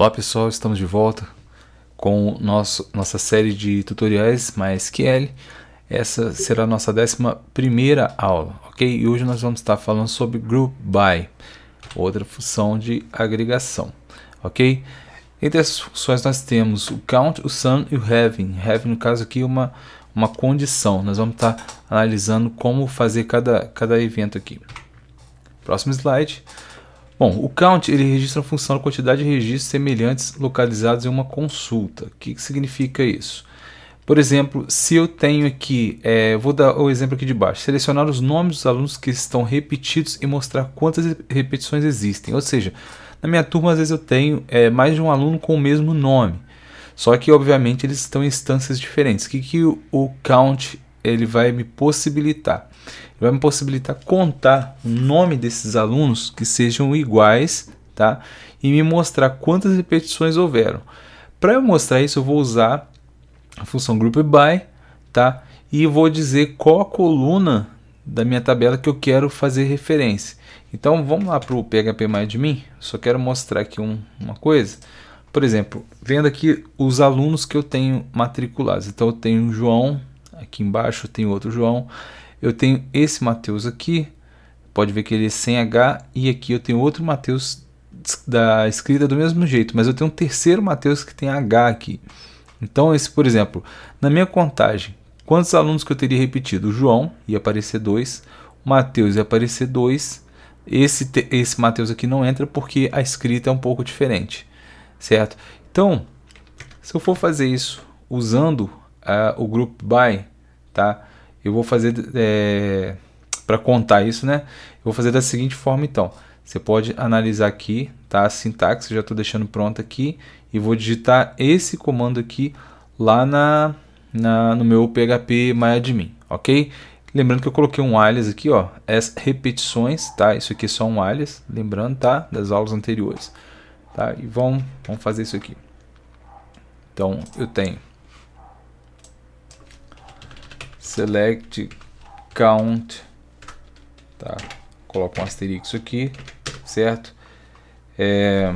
Olá pessoal, estamos de volta com nosso, nossa série de tutoriais MySQL. Essa será a nossa 11 aula, ok? E hoje nós vamos estar falando sobre Group By, outra função de agregação, ok? Entre as funções nós temos o count, o sum e o having. Having, no caso aqui, é uma, uma condição. Nós vamos estar analisando como fazer cada, cada evento aqui. Próximo slide. Bom, o count ele registra a função da quantidade de registros semelhantes localizados em uma consulta. O que, que significa isso? Por exemplo, se eu tenho aqui, é, vou dar o exemplo aqui de baixo, selecionar os nomes dos alunos que estão repetidos e mostrar quantas repetições existem. Ou seja, na minha turma às vezes eu tenho é, mais de um aluno com o mesmo nome. Só que, obviamente, eles estão em instâncias diferentes. O que, que o count ele vai me possibilitar? vai me possibilitar contar o nome desses alunos que sejam iguais, tá? E me mostrar quantas repetições houveram. Para eu mostrar isso, eu vou usar a função group by, tá? E vou dizer qual a coluna da minha tabela que eu quero fazer referência. Então vamos lá para o PHP Só quero mostrar aqui um, uma coisa. Por exemplo, vendo aqui os alunos que eu tenho matriculados. Então eu tenho o João, aqui embaixo tem outro João eu tenho esse Mateus aqui, pode ver que ele é sem H, e aqui eu tenho outro Mateus da escrita do mesmo jeito, mas eu tenho um terceiro Mateus que tem H aqui. Então, esse, por exemplo, na minha contagem, quantos alunos que eu teria repetido? O João ia aparecer 2, Mateus ia aparecer 2, esse, esse Mateus aqui não entra porque a escrita é um pouco diferente, certo? Então, se eu for fazer isso usando uh, o group by, tá? Eu vou fazer é, para contar isso, né? Eu vou fazer da seguinte forma, então. Você pode analisar aqui, tá? A sintaxe, já estou deixando pronta aqui e vou digitar esse comando aqui lá na, na no meu PHP MyAdmin, ok? Lembrando que eu coloquei um alias aqui, ó, as repetições, tá? Isso aqui é só um alias, lembrando, tá? Das aulas anteriores, tá? E vamos, vamos fazer isso aqui. Então, eu tenho select count, tá? Coloca um asterisco aqui, certo? É...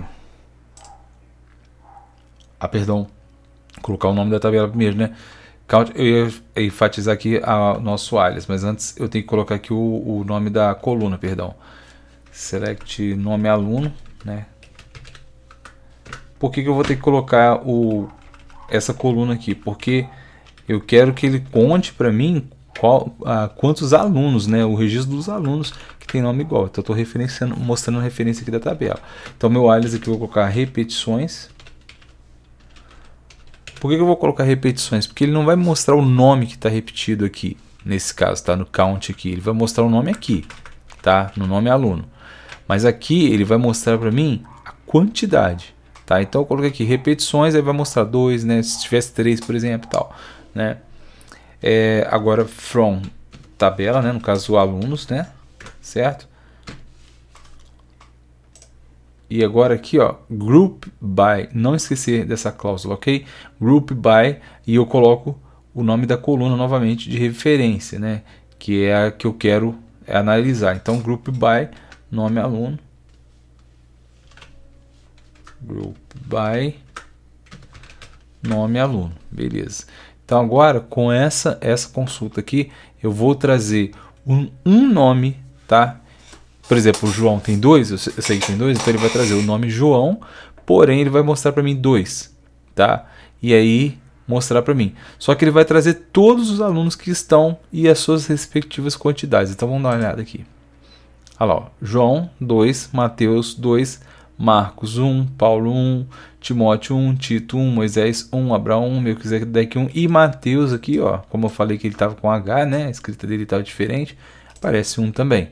Ah, perdão, colocar o nome da tabela primeiro, né? Count, eu ia enfatizar aqui o nosso alias, mas antes eu tenho que colocar aqui o, o nome da coluna, perdão. Select nome aluno, né? Por que, que eu vou ter que colocar o, essa coluna aqui? Porque eu quero que ele conte para mim qual, ah, quantos alunos, né, o registro dos alunos que tem nome igual. Então, estou referenciando, mostrando a referência aqui da tabela. Então, meu alias aqui eu vou colocar repetições. Por que, que eu vou colocar repetições? Porque ele não vai mostrar o nome que está repetido aqui, nesse caso, tá? No count aqui, ele vai mostrar o nome aqui, tá? No nome aluno. Mas aqui ele vai mostrar para mim a quantidade, tá? Então eu coloquei aqui repetições, aí vai mostrar dois, né? Se tivesse três, por exemplo, tal né? É, agora from tabela, né? No caso alunos, né? Certo? E agora aqui, ó, group by, não esquecer dessa cláusula, ok? Group by e eu coloco o nome da coluna novamente de referência, né? Que é a que eu quero analisar. Então, group by nome aluno, group by nome aluno, beleza? Então agora com essa essa consulta aqui, eu vou trazer um, um nome, tá? Por exemplo, o João tem dois, eu sei que tem dois, então ele vai trazer o nome João, porém ele vai mostrar para mim dois, tá? E aí mostrar para mim. Só que ele vai trazer todos os alunos que estão e as suas respectivas quantidades. Então vamos dar uma olhada aqui. Olha lá, ó. João 2, Mateus 2, Marcos 1, Paulo 1, Timóteo 1, Tito 1, Moisés 1, Abraão 1, Melquisedeque 1 e Mateus aqui, ó, como eu falei que ele estava com H, né, a escrita dele estava diferente, aparece um também.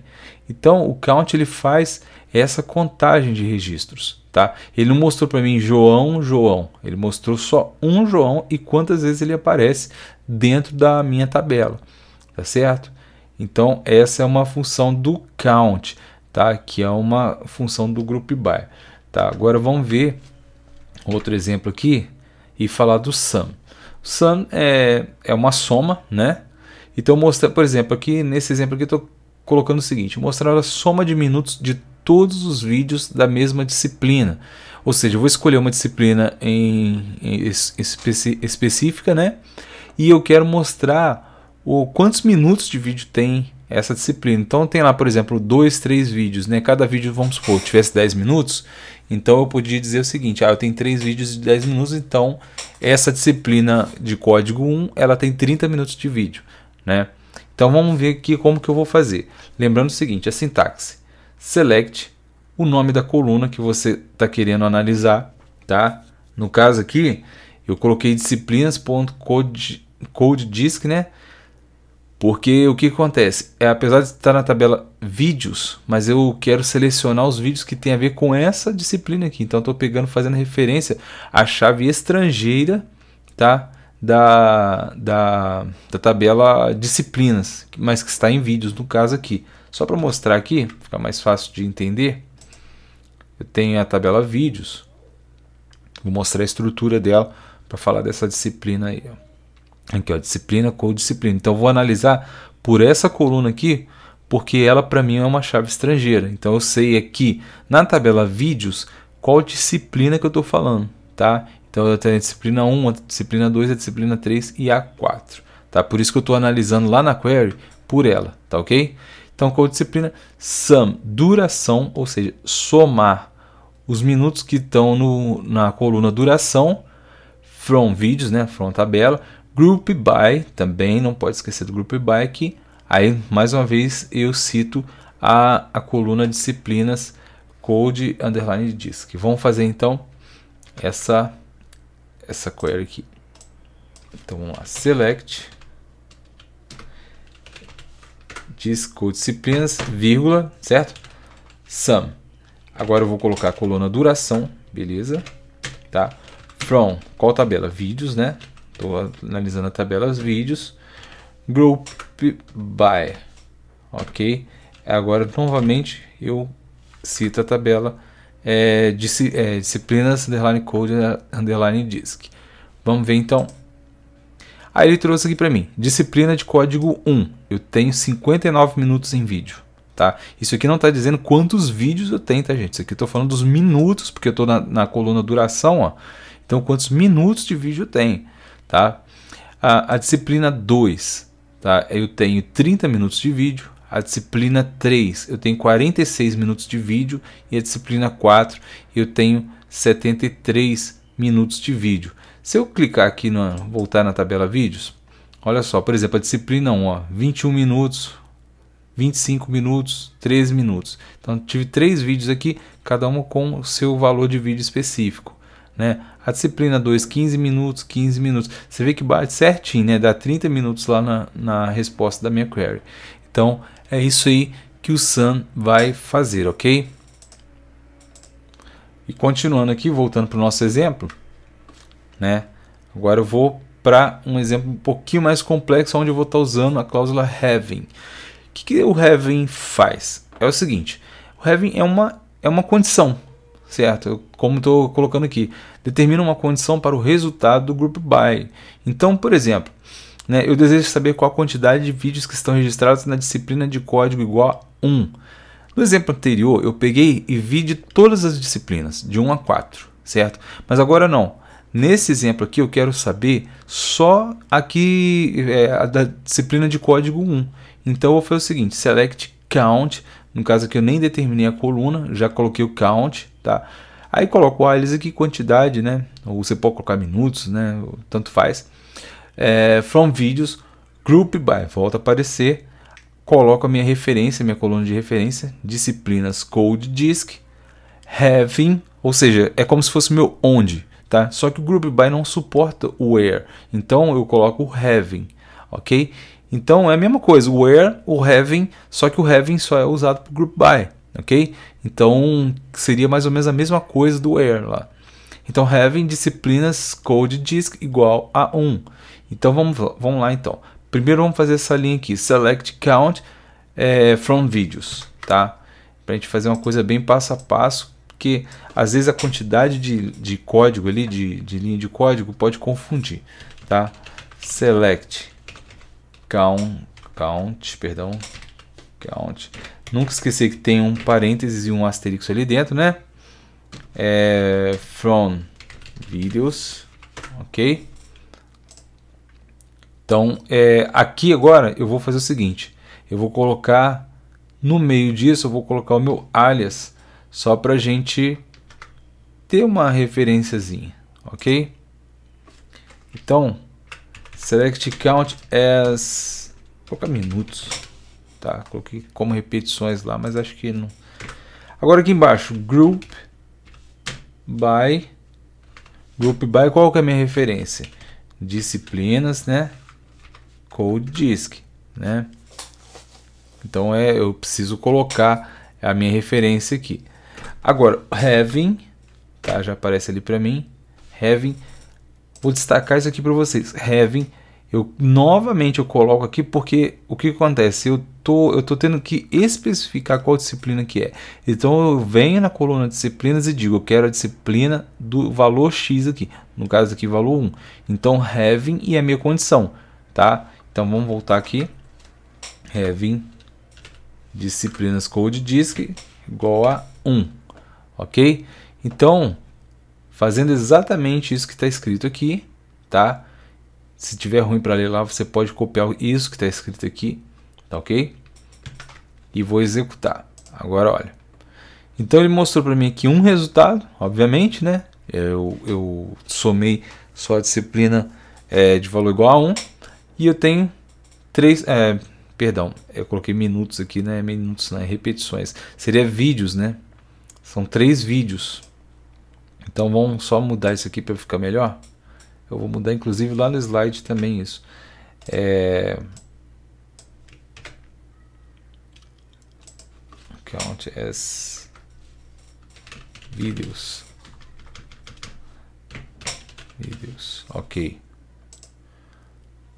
Então, o count ele faz essa contagem de registros, tá? Ele não mostrou para mim João, João, ele mostrou só um João e quantas vezes ele aparece dentro da minha tabela, tá certo? Então, essa é uma função do count, tá? Que é uma função do group by, tá? Agora vamos ver outro exemplo aqui e falar do sum. sum é, é uma soma, né? Então, mostra, por exemplo, aqui nesse exemplo aqui estou colocando o seguinte: mostrar a soma de minutos de todos os vídeos da mesma disciplina. Ou seja, eu vou escolher uma disciplina em, em especi, específica, né? E eu quero mostrar o quantos minutos de vídeo tem essa disciplina. Então tem lá, por exemplo, dois, três vídeos, né? Cada vídeo, vamos supor, tivesse 10 minutos, então eu podia dizer o seguinte: ah, eu tenho três vídeos de 10 minutos, então essa disciplina de código 1 ela tem 30 minutos de vídeo. Né? Então vamos ver aqui como que eu vou fazer. Lembrando o seguinte: a sintaxe. Select o nome da coluna que você está querendo analisar. Tá? No caso aqui, eu coloquei disciplinas.codedisk, né? Porque o que acontece? É, apesar de estar na tabela vídeos, mas eu quero selecionar os vídeos que tem a ver com essa disciplina aqui. Então estou pegando, fazendo referência à chave estrangeira, tá? Da, da, da tabela disciplinas, mas que está em vídeos no caso aqui. Só para mostrar aqui, fica mais fácil de entender. Eu tenho a tabela vídeos. Vou mostrar a estrutura dela para falar dessa disciplina aí. Aqui, ó, disciplina, disciplina? Então, eu vou analisar por essa coluna aqui, porque ela para mim é uma chave estrangeira. Então, eu sei aqui na tabela vídeos qual disciplina que eu estou falando, tá? Então, eu tenho a disciplina 1, a disciplina 2, a disciplina 3 e a 4, tá? Por isso que eu estou analisando lá na query por ela, tá ok? Então, disciplina? sum, duração, ou seja, somar os minutos que estão na coluna duração, from vídeos, né, from tabela, Group By, também não pode esquecer do Group By, aqui. aí mais uma vez eu cito a, a coluna disciplinas code underline disk. Vamos fazer então essa, essa query aqui. Então vamos lá, select disk code disciplinas, vírgula, certo? Sum. Agora eu vou colocar a coluna duração, beleza? Tá? From, qual tabela? Vídeos, né? Estou analisando a tabela dos vídeos. Group by. Ok? Agora, novamente, eu cito a tabela é, disci, é, disciplinas underline code underline disk. Vamos ver então. Aí ele trouxe aqui para mim, disciplina de código 1. Eu tenho 59 minutos em vídeo, tá? Isso aqui não está dizendo quantos vídeos eu tenho, tá, gente? Isso aqui eu falando dos minutos, porque eu estou na, na coluna duração, ó. Então, quantos minutos de vídeo eu tenho? tá? A, a disciplina 2, tá? Eu tenho 30 minutos de vídeo. A disciplina 3, eu tenho 46 minutos de vídeo. E a disciplina 4, eu tenho 73 minutos de vídeo. Se eu clicar aqui, no, voltar na tabela vídeos, olha só, por exemplo, a disciplina 1, ó, 21 minutos, 25 minutos, 13 minutos. Então, tive três vídeos aqui, cada um com o seu valor de vídeo específico. Né? A disciplina 2, 15 minutos, 15 minutos. Você vê que bate certinho, né? dá 30 minutos lá na, na resposta da minha query. Então, é isso aí que o Sun vai fazer, ok? E continuando aqui, voltando para o nosso exemplo, né? Agora eu vou para um exemplo um pouquinho mais complexo, onde eu vou estar tá usando a cláusula having. O que, que o having faz? É o seguinte, o having é uma, é uma condição, certo? Como estou colocando aqui, determina uma condição para o resultado do grupo by. Então, por exemplo, né, eu desejo saber qual a quantidade de vídeos que estão registrados na disciplina de código igual a 1. No exemplo anterior, eu peguei e vi de todas as disciplinas, de 1 a 4, certo? Mas agora não. Nesse exemplo aqui, eu quero saber só aqui é, a da disciplina de código 1. Então, eu vou fazer o seguinte, select count, no caso aqui eu nem determinei a coluna, já coloquei o count, tá? Aí coloco ah, eles aqui quantidade, né? Ou você pode colocar minutos, né? Tanto faz. É, from videos, group by, volta a aparecer. Coloco a minha referência, minha coluna de referência, disciplinas code disk, having, ou seja, é como se fosse meu onde, tá? Só que o group by não suporta o where, então eu coloco o having, ok? Então é a mesma coisa, where, o having, só que o having só é usado para o group by, ok? Então seria mais ou menos a mesma coisa do where lá. Então having disciplinas code disk igual a 1. Então vamos, vamos lá então. Primeiro vamos fazer essa linha aqui, select count é, from videos, tá? Para a gente fazer uma coisa bem passo a passo, porque às vezes a quantidade de, de código ali, de, de linha de código, pode confundir, tá? Select count, count perdão, count. É Nunca esquecer que tem um parênteses e um asterisco ali dentro, né? É, from videos, ok? Então, é, aqui agora eu vou fazer o seguinte, eu vou colocar no meio disso, eu vou colocar o meu alias, só para gente ter uma referênciazinha, ok? Então, select count as... Vou colocar minutos tá? Coloquei como repetições lá, mas acho que não. Agora aqui embaixo, group by group by qual que é a minha referência? Disciplinas, né? Code disk, né? Então é, eu preciso colocar a minha referência aqui. Agora, having, tá? Já aparece ali para mim. Having, vou destacar isso aqui para vocês. Having eu novamente eu coloco aqui porque o que acontece? Eu tô, eu tô tendo que especificar qual disciplina que é. Então eu venho na coluna disciplinas e digo, eu quero a disciplina do valor x aqui, no caso aqui valor 1. Então having e a minha condição, tá? Então vamos voltar aqui. Having disciplinas code disk igual a 1, OK? Então, fazendo exatamente isso que está escrito aqui, tá? Se tiver ruim para ler lá, você pode copiar isso que está escrito aqui, tá ok? E vou executar. Agora olha. Então ele mostrou para mim aqui um resultado, obviamente, né? Eu, eu somei só a disciplina é, de valor igual a 1 e eu tenho três, é, perdão, eu coloquei minutos aqui, né? Minutos, né? Repetições. Seria vídeos, né? São três vídeos. Então vamos só mudar isso aqui para ficar melhor. Eu vou mudar inclusive lá no slide também isso. É... Count as vídeos. Vídeos, ok.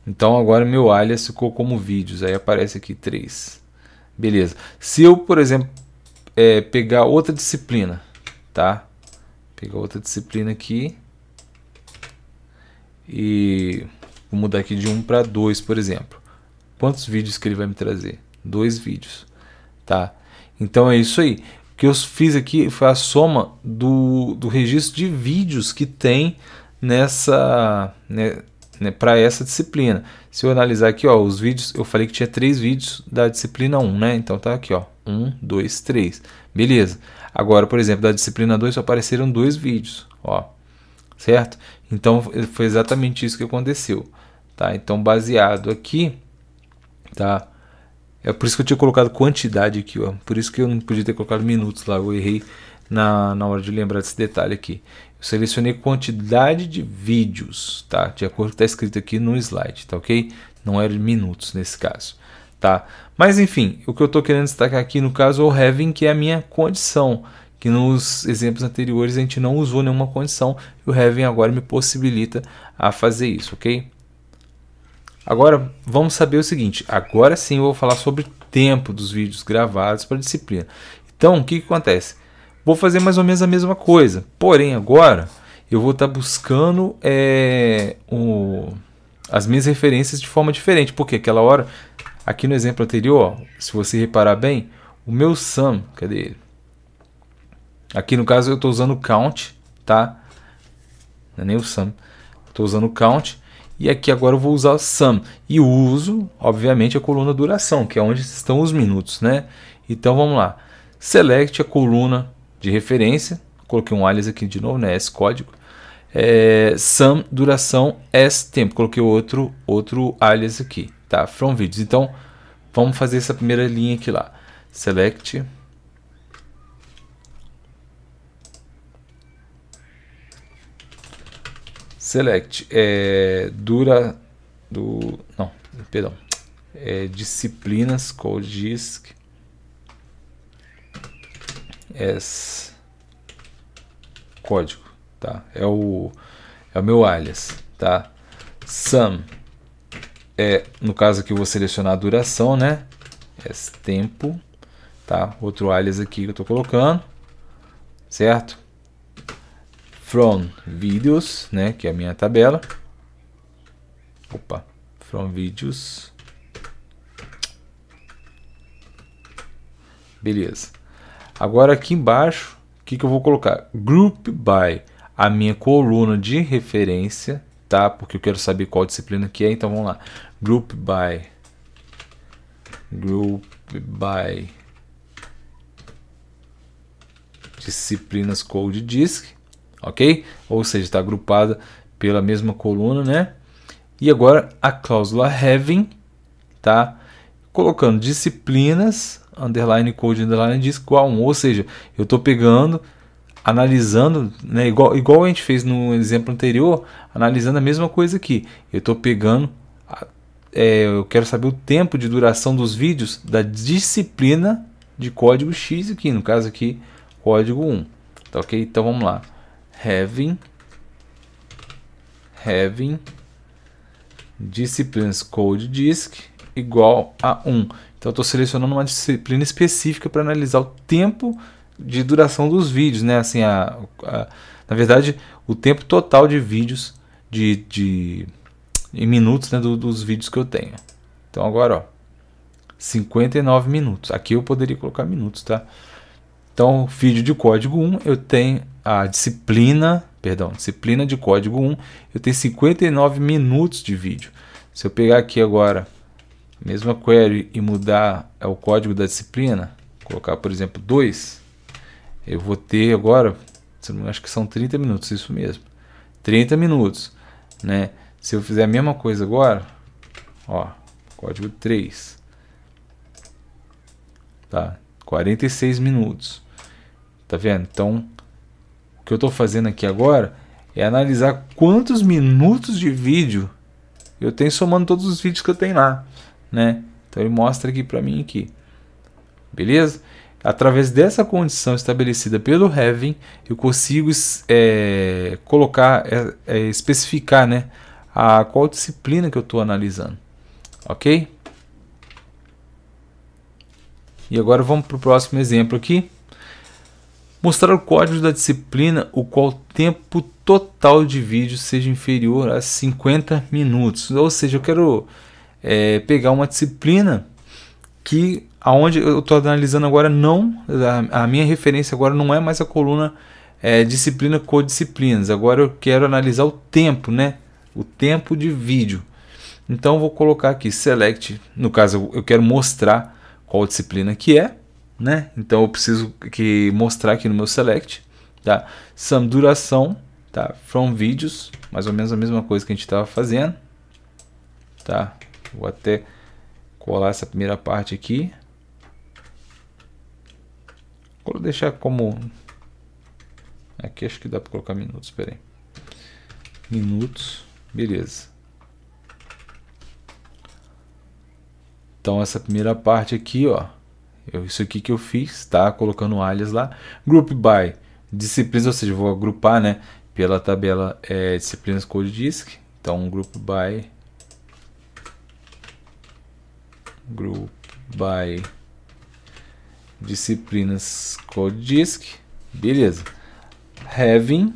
Então agora meu alias ficou como vídeos, aí aparece aqui três, Beleza. Se eu, por exemplo, é, pegar outra disciplina, tá? Pegar outra disciplina aqui e vou mudar aqui de 1 um para 2, por exemplo. Quantos vídeos que ele vai me trazer? Dois vídeos, tá? Então é isso aí. O que eu fiz aqui foi a soma do, do registro de vídeos que tem nessa né, né, para essa disciplina. Se eu analisar aqui, ó, os vídeos, eu falei que tinha três vídeos da disciplina 1, né? Então tá aqui, ó, 1, 2, 3. Beleza. Agora, por exemplo, da disciplina 2 só apareceram dois vídeos, ó certo? Então foi exatamente isso que aconteceu, tá? Então baseado aqui, tá? É por isso que eu tinha colocado quantidade aqui, ó. Por isso que eu não podia ter colocado minutos lá, eu errei na, na hora de lembrar desse detalhe aqui. Eu selecionei quantidade de vídeos, tá? De acordo com o que está escrito aqui no slide, tá ok? Não era minutos nesse caso, tá? Mas enfim, o que eu estou querendo destacar aqui no caso é o having, que é a minha condição, que nos exemplos anteriores a gente não usou nenhuma condição e o having agora me possibilita a fazer isso, ok? Agora vamos saber o seguinte, agora sim eu vou falar sobre tempo dos vídeos gravados para disciplina. Então o que, que acontece? Vou fazer mais ou menos a mesma coisa, porém agora eu vou estar tá buscando é, o, as minhas referências de forma diferente, porque aquela hora, aqui no exemplo anterior, ó, se você reparar bem, o meu sum, cadê ele? Aqui no caso eu estou usando count, tá? Não é nem o sum. Estou usando count. E aqui agora eu vou usar sum. E uso, obviamente, é a coluna duração, que é onde estão os minutos, né? Então vamos lá. Select a coluna de referência. Coloquei um alias aqui de novo, né? S código. É, sum duração S tempo. Coloquei outro, outro alias aqui, tá? From videos. Então vamos fazer essa primeira linha aqui lá. Select Select é dura do não, perdão. É disciplinas code disk as código, tá? É o é o meu alias, tá? Sum é no caso aqui eu vou selecionar a duração, né? s tempo, tá? Outro alias aqui que eu tô colocando, certo? from videos, né, que é a minha tabela. Opa, from videos. Beleza. Agora aqui embaixo, o que, que eu vou colocar? Group by, a minha coluna de referência, tá? Porque eu quero saber qual disciplina que é, então vamos lá. Group by, group by disciplinas Code Disk ok? Ou seja, está agrupada pela mesma coluna, né? E agora a cláusula having, tá? Colocando disciplinas, underline code, underline disk igual 1, ou seja, eu estou pegando, analisando, né? Igual, igual a gente fez no exemplo anterior, analisando a mesma coisa aqui. Eu estou pegando é, eu quero saber o tempo de duração dos vídeos da disciplina de código X aqui, no caso aqui, código 1. Tá ok? Então vamos lá having having disciplines code disk igual a 1. Então estou selecionando uma disciplina específica para analisar o tempo de duração dos vídeos, né? Assim, a, a na verdade, o tempo total de vídeos de, de em minutos né, do, dos vídeos que eu tenho. Então agora, ó, 59 minutos. Aqui eu poderia colocar minutos, tá? Então, vídeo de código 1, eu tenho a disciplina, perdão, disciplina de código 1, eu tenho 59 minutos de vídeo. Se eu pegar aqui agora, mesma query e mudar é o código da disciplina, colocar, por exemplo, 2, eu vou ter agora, acho que são 30 minutos, isso mesmo. 30 minutos, né? Se eu fizer a mesma coisa agora, ó, código 3. Tá? 46 minutos. Tá vendo? Então, o que eu estou fazendo aqui agora é analisar quantos minutos de vídeo eu tenho somando todos os vídeos que eu tenho lá, né? Então ele mostra aqui para mim aqui. Beleza? Através dessa condição estabelecida pelo Heaven, eu consigo é, colocar, é, é, especificar, né, a qual disciplina que eu estou analisando, ok? E agora vamos para o próximo exemplo aqui. Mostrar o código da disciplina o qual o tempo total de vídeo seja inferior a 50 minutos. Ou seja, eu quero é, pegar uma disciplina que aonde eu estou analisando agora não a, minha referência agora não é mais a coluna é, disciplina disciplinas. Agora eu quero analisar o tempo, né? O tempo de vídeo. Então vou colocar aqui select, no caso eu quero mostrar qual disciplina que é, né? Então eu preciso que mostrar aqui no meu select, tá? Some duração, tá? From videos, mais ou menos a mesma coisa que a gente estava fazendo, tá? Vou até colar essa primeira parte aqui. Vou deixar como aqui acho que dá para colocar minutos, peraí. Minutos, beleza. Então essa primeira parte aqui, ó, eu, isso aqui que eu fiz, tá? Colocando alias lá. Group by disciplinas, ou seja, vou agrupar, né? Pela tabela é, disciplinas code disk. Então group by group by disciplinas code disk, beleza? Having,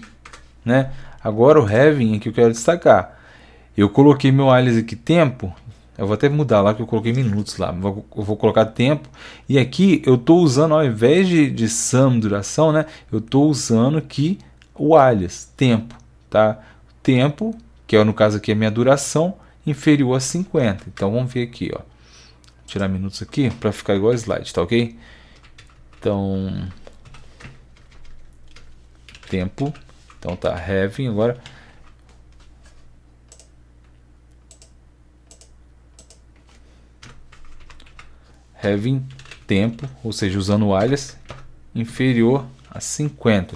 né? Agora o having é que eu quero destacar. Eu coloquei meu alias aqui tempo eu vou até mudar lá, que eu coloquei minutos lá. Eu vou colocar tempo. E aqui eu estou usando, ao invés de, de sum, duração, né? Eu estou usando aqui o alias, tempo, tá? Tempo, que é no caso aqui a minha duração, inferior a 50. Então vamos ver aqui, ó. Vou tirar minutos aqui para ficar igual slide, tá ok? Então, tempo. Então tá, having agora having tempo, ou seja, usando alias inferior a 50.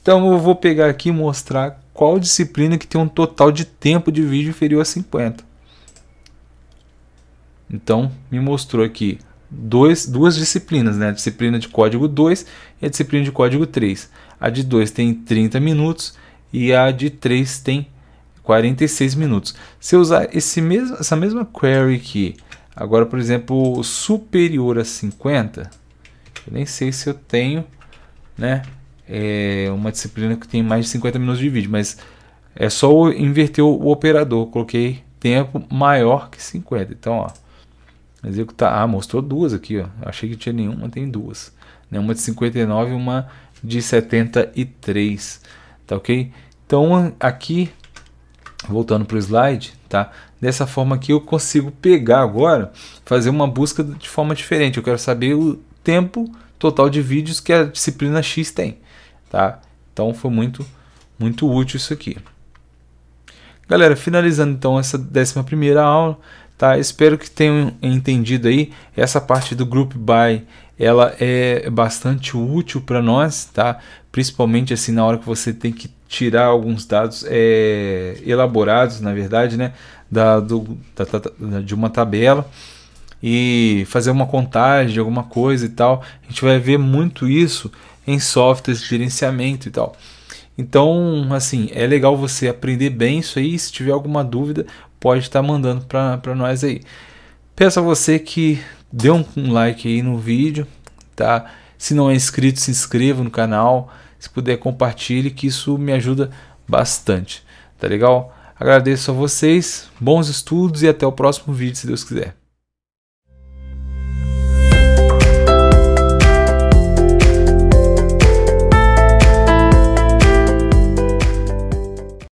Então eu vou pegar aqui e mostrar qual disciplina que tem um total de tempo de vídeo inferior a 50. Então me mostrou aqui dois, duas disciplinas, né? a disciplina de código 2 e a disciplina de código 3. A de 2 tem 30 minutos e a de 3 tem 46 minutos. Se eu usar esse mesmo, essa mesma query aqui Agora, por exemplo, superior a 50, eu nem sei se eu tenho, né? É uma disciplina que tem mais de 50 minutos de vídeo, mas é só inverter o operador. coloquei tempo maior que 50. Então, ó, executar. Ah, mostrou duas aqui, ó. achei que tinha nenhuma, tem duas. Né? Uma de 59 e uma de 73, tá ok? Então, aqui voltando para o slide, tá? Dessa forma que eu consigo pegar agora, fazer uma busca de forma diferente. Eu quero saber o tempo total de vídeos que a disciplina X tem, tá? Então foi muito, muito útil isso aqui. Galera, finalizando então essa 11 primeira aula, tá? Espero que tenham entendido aí essa parte do group by ela é bastante útil para nós, tá? Principalmente assim na hora que você tem que tirar alguns dados é, elaborados, na verdade, né, da, do, da, da, de uma tabela e fazer uma contagem de alguma coisa e tal. A gente vai ver muito isso em softwares de gerenciamento e tal. Então, assim, é legal você aprender bem isso aí. Se tiver alguma dúvida, pode estar tá mandando para nós aí. Peço a você que dê um like aí no vídeo, tá? Se não é inscrito, se inscreva no canal se puder, compartilhe, que isso me ajuda bastante. Tá legal? Agradeço a vocês, bons estudos e até o próximo vídeo, se Deus quiser.